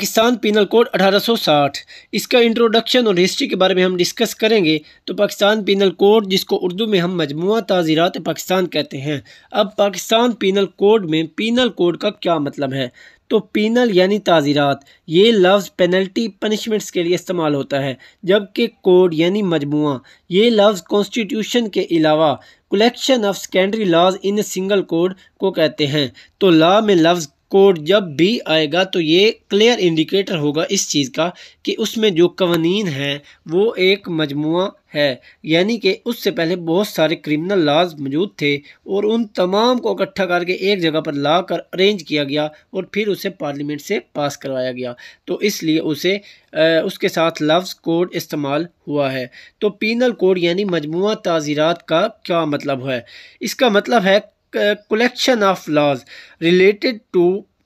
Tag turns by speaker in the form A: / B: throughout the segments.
A: Pakistan penal code 1860 इसका introduction और history के बारे में हम डिस्कस करेंगे तो पाकिस्तान पिनल कोड जिसको उर्दू में हम मजमू ताज़ीरत पाकिस्तान कहते हैं अब पाकिस्तान पिनल कोड में पिनल कोड का क्या मतलब है तो पिनल यानी ताज़ीरत ये लफ्ज़ पेनल्टी पनिशमेंट्स के लिए इस्तेमाल होता है जबकि कोड यानी मजमू ये लफ्ज़ कॉन्स्टिट्यूशन के अलावा collection of secondary laws in single code को कहते हैं तो लॉ में लफ्ज़ कोड जब भी आएगा तो ये क्लियर इंडिकेटर होगा इस चीज़ का कि उसमें जो कवानीन हैं वो एक मजमू है यानी कि उससे पहले बहुत सारे क्रिमिनल लाज मौजूद थे और उन तमाम को इकट्ठा करके एक जगह पर ला कर अरेंज किया गया और फिर उसे पार्लियामेंट से पास करवाया गया तो इसलिए उसे आ, उसके साथ लफ्ज़ कोड इस्तेमाल हुआ है तो पीनल कोड यानी मजमू ताज़ीरत का क्या मतलब है इसका मतलब है collection of laws related to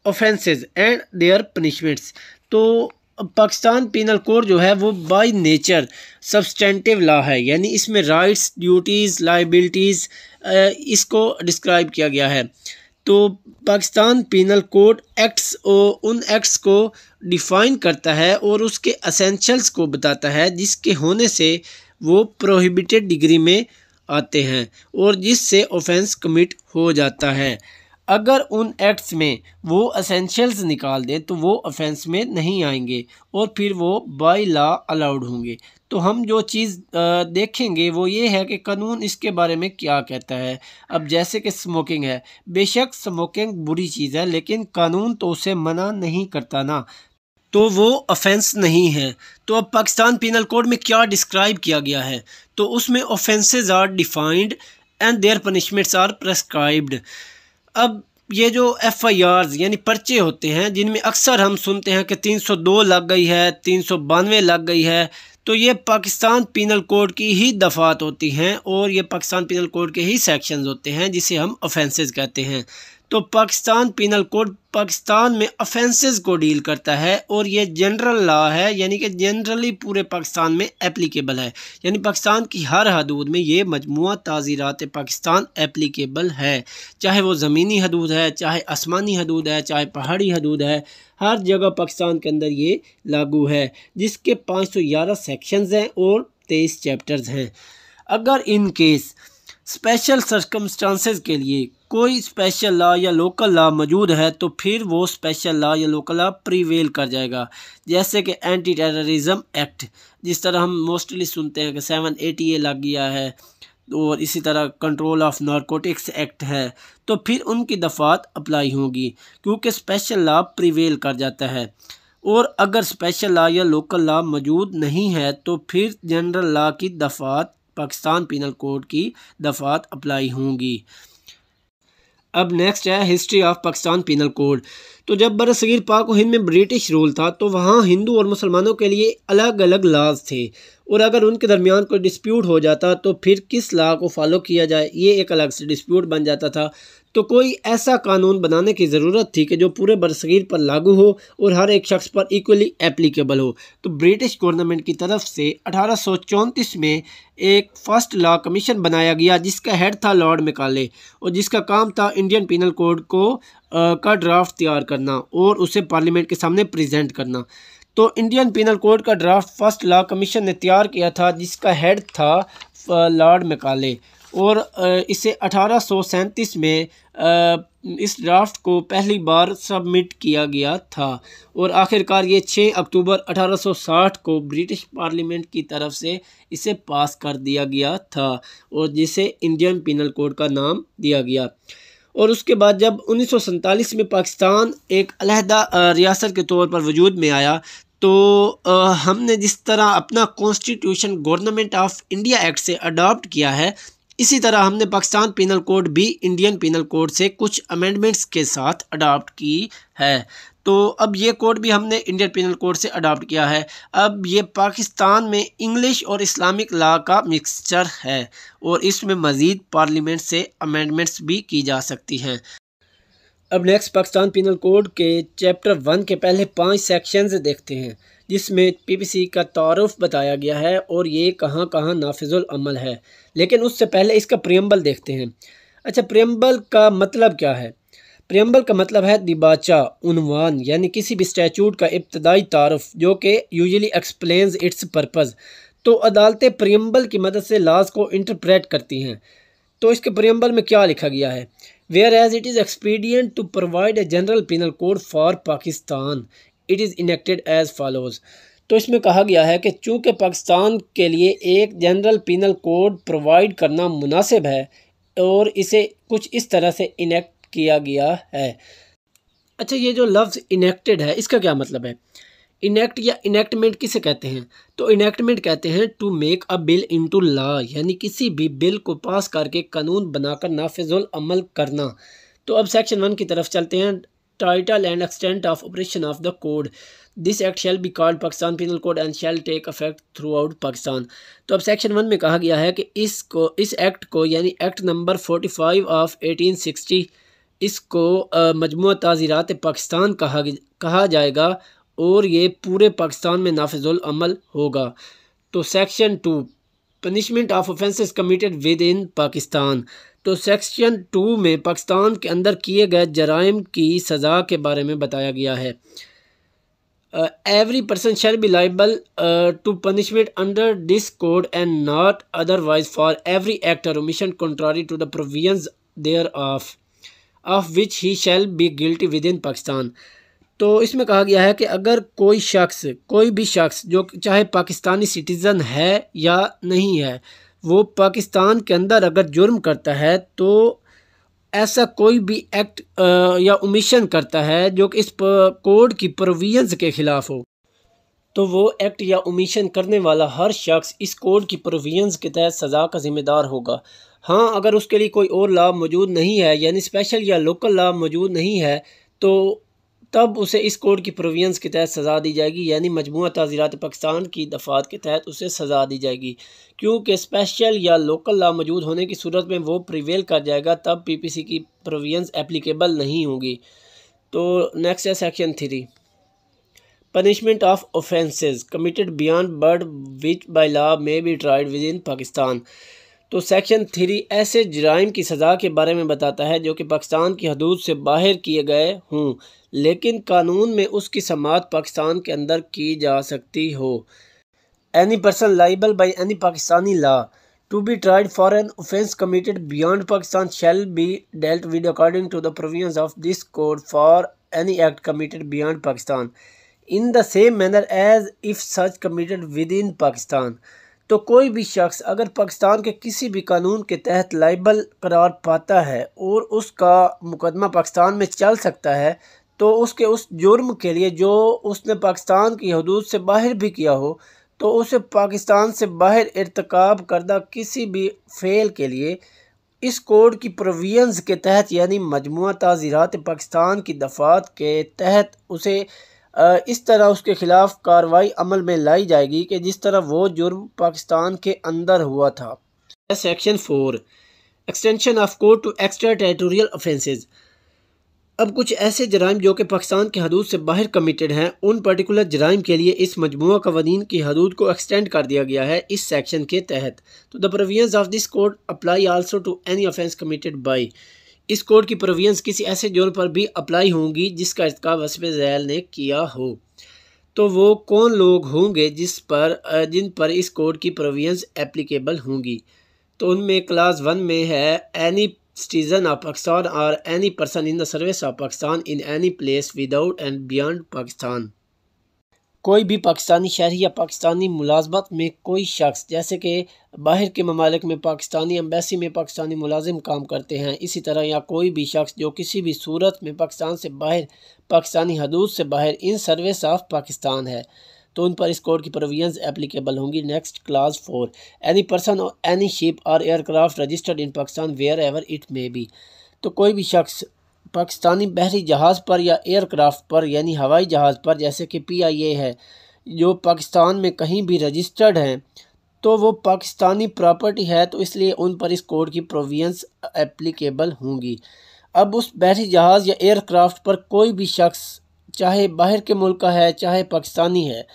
A: offences and their punishments तो पाकिस्तान पिनल कोड जो है वो बाय नेचर सब्सटेंटिव लॉ है यानी इसमें राइट्स ड्यूटीज़ लाइबिलिटीज़ इसको डिस्क्राइब किया गया है तो पाकिस्तान पिनल कोड एक्ट्स उन एक्ट्स को डिफ़ाइन करता है और उसके असेंशल्स को बताता है जिसके होने से वो प्रोहिबिटेड डिग्री में आते हैं और जिससे ऑफेंस कमिट हो जाता है अगर उन एक्ट्स में वो असेंशल्स निकाल दें तो वो ऑफेंस में नहीं आएंगे और फिर वो बाई लॉ अलाउड होंगे तो हम जो चीज़ देखेंगे वो ये है कि कानून इसके बारे में क्या कहता है अब जैसे कि स्मोकिंग है बेशक स्मोकिंग बुरी चीज़ है लेकिन कानून तो उसे मना नहीं करता ना तो वो ऑफेंस नहीं है तो अब पाकिस्तान पिनल कोड में क्या डिस्क्राइब किया गया है तो उसमें offences are defined and their punishments are prescribed अब ये जो एफ़ आई आर यानी पर्चे होते हैं जिनमें अक्सर हम सुनते हैं कि तीन सौ दो लग गई है तीन सौ बानवे लग गई है तो ये पाकिस्तान पिनल कोड की ही दफ़ात होती हैं और ये पाकिस्तान पिनल कोड के ही सेक्शंस होते हैं जिसे हम ऑफेंसेस कहते हैं तो पाकिस्तान पिनल कोड पाकिस्तान में अफेंसेस को डील करता है और ये जनरल लॉ है यानी कि जनरली पूरे पाकिस्तान में एप्लीकेबल है यानी पाकिस्तान की हर हदूद में ये मजमू ताज़ीरत पाकिस्तान एप्लीकेबल है चाहे वो ज़मीनी हदूद है चाहे आसमानी हदूद है चाहे पहाड़ी हदूद है हर जगह पाकिस्तान के अंदर ये लागू है जिसके पाँच सौ ग्यारह सेक्शंस हैं और तेईस चैप्टर्स हैं अगर इन केस स्पेशल सरकमस्टांसिस के लिए कोई स्पेशल लॉ या लोकल लॉ मौजूद है तो फिर वो स्पेशल लॉ या लोकल लॉ प्रीवेल कर जाएगा जैसे कि एंटी टेररिज्म एक्ट जिस तरह हम मोस्टली सुनते हैं कि सेवन एटी ए लग गया है और इसी तरह कंट्रोल ऑफ नारकोटिक्स एक्ट है तो फिर उनकी दफात अप्लाई होगी क्योंकि स्पेशल लॉ प्रिवेल कर जाता है और अगर स्पेशल लॉ या लोकल लॉ मौजूद नहीं है तो फिर जनरल लॉ की दफात पाकिस्तान पिनल कोड की दफात अप्लाई होंगी अब नेक्स्ट है history of Pakistan penal code तो जब बरसगीर पाक हिंद में ब्रिटिश रूल था तो वहाँ हिंदू और मुसलमानों के लिए अलग अलग लाज थे और अगर उनके दरमियान कोई डिस्प्यूट हो जाता तो फिर किस ला को फॉलो किया जाए ये एक अलग से डिस्प्यूट बन जाता था तो कोई ऐसा कानून बनाने की ज़रूरत थी कि जो पूरे बरसगीर पर लागू हो और हर एक शख्स पर इक्वली एप्लीकेबल हो तो ब्रिटिश गवर्नमेंट की तरफ से अठारह में एक फर्स्ट लॉ कमीशन बनाया गया जिसका हेड था लॉर्ड मेकाले और जिसका काम था इंडियन पिनल कोड को आ, का ड्राफ्ट तैयार करना और उसे पार्लियामेंट के सामने प्रजेंट करना तो इंडियन पिनल कोड का ड्राफ्ट फर्स्ट लॉ कमीशन ने तैयार किया था जिसका हेड था लॉर्ड मेकाले और इसे अठारह में इस ड्राफ्ट को पहली बार सबमिट किया गया था और आखिरकार ये 6 अक्टूबर 1860 को ब्रिटिश पार्लियामेंट की तरफ से इसे पास कर दिया गया था और जिसे इंडियन पिनल कोड का नाम दिया गया और उसके बाद जब उन्नीस में पाकिस्तान एक अलहदा रियासत के तौर पर वजूद में आया तो हमने जिस तरह अपना constitution government of India act से अडॉप्ट किया है इसी तरह हमने पाकिस्तान पिनल कोड भी इंडियन पिनल कोड से कुछ अमेंडमेंट्स के साथ अडाप्ट की है तो अब ये कोड भी हमने इंडियन पिनल कोड से अडाप्ट किया है अब ये पाकिस्तान में इंग्लिश और इस्लामिक लॉ का मिक्सचर है और इसमें मज़ीद पार्लियामेंट से अमेंडमेंट्स भी की जा सकती हैं अब नेक्स्ट पाकिस्तान पिनल कोड के चैप्टर वन के पहले पांच सेक्शंस देखते हैं जिसमें पीपीसी का तारफ़ बताया गया है और ये कहाँ कहाँ नाफिजुलमल है लेकिन उससे पहले इसका प्रियम्बल देखते हैं अच्छा प्रियम्बल का मतलब क्या है प्रियम्बल का मतलब है दिबाचा उनवान यानी किसी भी स्टैचूट का इब्तदाई तारफ़ जो कि यूजली एक्सप्लेन इट्स पर्पज़ तो अदालतें प्रियम्बल की मदद से लाज को इंटरप्रेट करती हैं तो इसके प्रियम्बल में क्या लिखा गया है whereas it is expedient to provide a general penal code for Pakistan it is enacted as follows तो इसमें कहा गया है कि चूँकि पाकिस्तान के लिए एक जनरल पिनल कोड प्रोवाइड करना मुनासिब है और इसे कुछ इस तरह से इनेक्ट किया गया है अच्छा ये जो लफ्ज़ इनेक्टेड है इसका क्या मतलब है इनेक्ट या इनेक्टमेंट किसे कहते हैं तो इनेक्टमेंट कहते हैं to make a bill into law यानी किसी भी बिल को पास करके कानून बनाकर नाफिजुल अमल करना तो अब सेक्शन वन की तरफ चलते हैं title and extent of operation of the code this act shall be called Pakistan penal code and shall take effect throughout Pakistan तो अब सेक्शन वन में कहा गया है कि इसको इस एक्ट को यानी act number forty five of eighteen sixty इसको मजमू ताज़ीरत पाकिस्तान कहा कहा जाएगा और ये पूरे पाकिस्तान में नाफजुलमल होगा तो section two punishment of offences committed within Pakistan तो सेक्शन टू में पाकिस्तान के अंदर किए गए जराइम की सज़ा के बारे में बताया गया है every person shall be liable to punishment under this code and not otherwise for every act or omission contrary to the provision thereof of which he shall be guilty within Pakistan तो इसमें कहा गया है कि अगर कोई शख्स कोई भी शख्स जो चाहे पाकिस्तानी सिटीज़न है या नहीं है वो पाकिस्तान के अंदर अगर जुर्म करता है तो ऐसा कोई भी एक्ट या उमिशन करता है जो कि इस कोड की प्रोविजंस के ख़िलाफ़ हो तो वो एक्ट या उमिशन करने वाला हर शख्स इस कोड की प्रोविजंस के तहत सज़ा का ज़िम्मेदार होगा हाँ अगर उसके लिए कोई और लाभ मौजूद नहीं है यानी स्पेशल या लोकल लाभ मौजूद नहीं है तो तब उसे इस कोड की प्रोविजंस के तहत सज़ा दी जाएगी यानी मजमू तज़ीरत पाकिस्तान की दफ़ात के तहत उसे सज़ा दी जाएगी क्योंकि स्पेशल या लोकल ला मौजूद होने की सूरत में वो प्रिवेल कर जाएगा तब पी पी सी की प्रोविजंस एप्लीकेबल नहीं होगी तो नेक्स्ट है section three punishment of offences committed beyond but which by law may be tried within Pakistan तो सेक्शन थ्री ऐसे जराइम की सज़ा के बारे में बताता है जो कि पाकिस्तान की हदूद से बाहर किए गए हों लेकिन कानून में उसकी समात पाकिस्तान के अंदर की जा सकती हो any person liable by any Pakistani law to be tried for an offence committed beyond Pakistan shall be dealt with according to the provisions of this code for any act committed beyond Pakistan in the same manner as if such committed within Pakistan तो कोई भी शख्स अगर पाकिस्तान के किसी भी कानून के तहत लाइबल करार पाता है और उसका मुकदमा पाकिस्तान में चल सकता है तो उसके उस जुर्म के लिए जो उसने पाकिस्तान की हदूद से बाहर भी किया हो तो उसे पाकिस्तान से बाहर इरतकब करदा किसी भी फेल के लिए इस कोड की प्रोविजंस के तहत यानी मजमू ताज़ीरत पाकिस्तान की दफात के तहत उसे इस तरह उसके ख़िलाफ़ कार्रवाई अमल में लाई जाएगी कि जिस तरह वो जुर्म पाकिस्तान के अंदर हुआ था section four extension of code to extraterritorial offences अब कुछ ऐसे जराइम जो कि पाकिस्तान के हदूद से बाहर कमिटेड हैं उन पर्टिकुलर जराइम के लिए इस मजमू कवानीन की हदूद को एक्सटेंड कर दिया गया है इस सेक्शन के तहत तो the provisions of this code apply also to any offence committed by इस कोड की प्रोविजंस किसी ऐसे जुर्म पर भी अप्लाई होंगी जिसका इतका वसब जैल ने किया हो तो वो कौन लोग होंगे जिस पर जिन पर इस कोड की प्रोविजंस एप्लीकेबल होंगी तो उनमें क्लास वन में है any citizen of Pakistan or any person in the service of Pakistan in any place without and beyond Pakistan. कोई भी पाकिस्तानी शहरी या पाकिस्तानी मुलाजमत में कोई शख्स जैसे कि बाहर के ममालिक में पाकिस्तानी अम्बेसी में पाकिस्तानी मुलाजिम काम करते हैं इसी तरह या कोई भी शख्स जो किसी भी सूरत में पाकिस्तान से बाहर पाकिस्तानी हदूद से बाहर इन सर्विस ऑफ पाकिस्तान है तो उन पर इस कोड की प्रोविजंस एप्लीकेबल होंगी next class four any person or any ship or aircraft registered in Pakistan wherever it may be तो कोई भी शख्स पाकिस्तानी बहरी जहाज़ पर या एयरक्राफ्ट पर यानी हवाई जहाज़ पर जैसे कि पी आई ए है जो पाकिस्तान में कहीं भी रजिस्टर्ड हैं तो वो पाकिस्तानी प्रॉपर्टी है तो इसलिए उन पर इस कोड की प्रोविजंस एप्लीकेबल होंगी अब उस बहरी जहाज़ या एयरक्राफ्ट पर कोई भी शख्स चाहे बाहर के मुल्क का है चाहे पाकिस्तानी है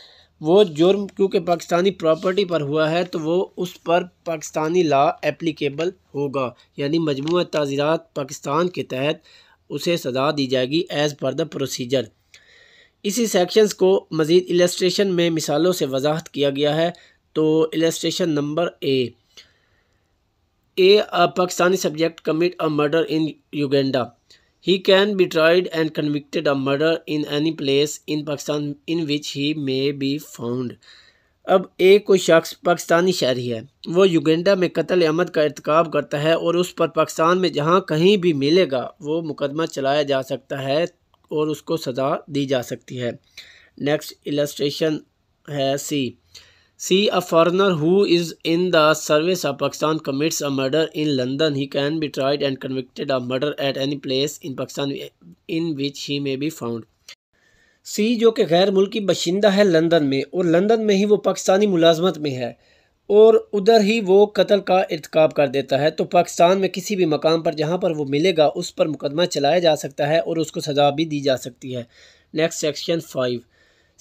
A: वो जुर्म क्योंकि पाकिस्तानी प्रॉपर्टी पर हुआ है तो वो उस पर पाकिस्तानी ला एप्लीकेबल होगा यानी मजमू ताज़ीरत पाकिस्तान के तहत उसे सजा दी जाएगी एज़ पर द प्रोसीजर इसी सेक्शंस को मज़ीद इलेस्ट्रेशन में मिसालों से वजाहत किया गया है तो illustration number A A Pakistani subject commit a murder in Uganda He can be tried and convicted of murder in any place in Pakistan in which he may be found. अब एक कोई शख्स पाकिस्तानी शहरी है वो युगेंडा में कत्ल अमद का इरतकब करता है और उस पर पाकिस्तान में जहाँ कहीं भी मिलेगा वो मुकदमा चलाया जा सकता है और उसको सज़ा दी जा सकती है नेक्स्ट इलस्ट्रेशन है C C a foreigner who is in the service of Pakistan commits a murder in London he can be tried and convicted a murder at any place in Pakistan in which he may be found C जो कि गैर मुल्की बशिंदा है London में और London में ही वो पाकिस्तानी मुलाजमत में है और उधर ही वो कत्ल का इरतक कर देता है तो पाकिस्तान में किसी भी मकाम पर जहाँ पर वो मिलेगा उस पर मुकदमा चलाया जा सकता है और उसको सजा भी दी जा सकती है next section five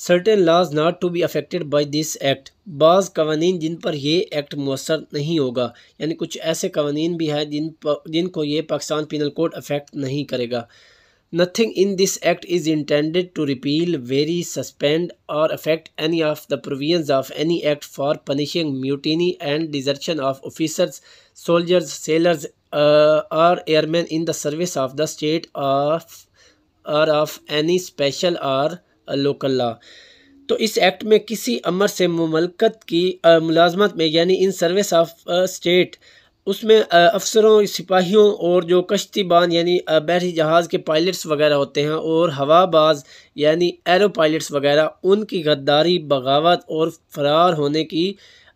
A: certain laws not to be affected by this act बाज़ कवानीन जिन पर यह एक्ट मवसर नहीं होगा यानी कुछ ऐसे कवानीन भी हैं जिन पर जिनको ये पाकिस्तान पिनल कोड अफेक्ट नहीं करेगा nothing in this act is intended to repeal vary suspend or affect any of the provisions of any act for punishing mutiny and desertion of officers soldiers sailors or airman in the service of the state of or of any special or local law तो इस act में किसी अमर से ममलकत की मुलाजमत में यानी in service of state उसमें अफसरों सिपाहियों और जो कश्ती बांध यानी बहरी जहाज़ के पायलट्स वगैरह होते हैं और हवाबाज यानी एरो पायलट्स वगैरह उनकी गद्दारी बगावत और फरार होने की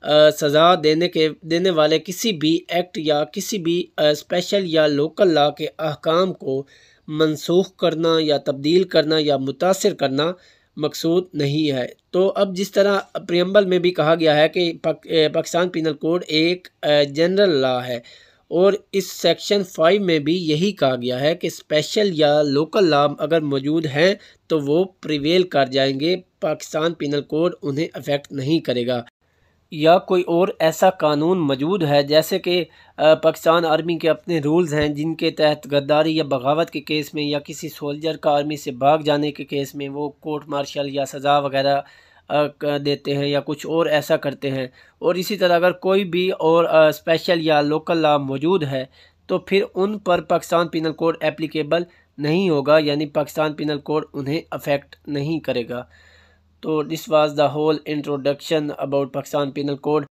A: सज़ा देने के देने वाले किसी भी एक्ट या किसी भी स्पेशल या लोकल लॉ के अहकाम को मनसूख करना या तब्दील करना या मुतासर करना मकसूद नहीं है तो अब जिस तरह प्रियम्बल में भी कहा गया है कि पाकिस्तान पिनल कोड एक जनरल लॉ है और इस सेक्शन फाइव में भी यही कहा गया है कि स्पेशल या लोकल लॉ अगर मौजूद हैं तो वो प्रिवेल कर जाएंगे पाकिस्तान पिनल कोड उन्हें अफेक्ट नहीं करेगा या कोई और ऐसा कानून मौजूद है जैसे कि पाकिस्तान आर्मी के अपने रूल्स हैं जिनके तहत गद्दारी या बगावत के केस में या किसी सोल्जर का आर्मी से भाग जाने के केस में वो कोर्ट मार्शल या सज़ा वगैरह देते हैं या कुछ और ऐसा करते हैं और इसी तरह अगर कोई भी और स्पेशल या लोकल लॉ मौजूद है तो फिर उन पर पाकिस्तान पिनल कोड एप्लीकेबल नहीं होगा यानी पाकिस्तान पिनल कोड उन्हें अफेक्ट नहीं करेगा तो this was the whole introduction about Pakistan penal code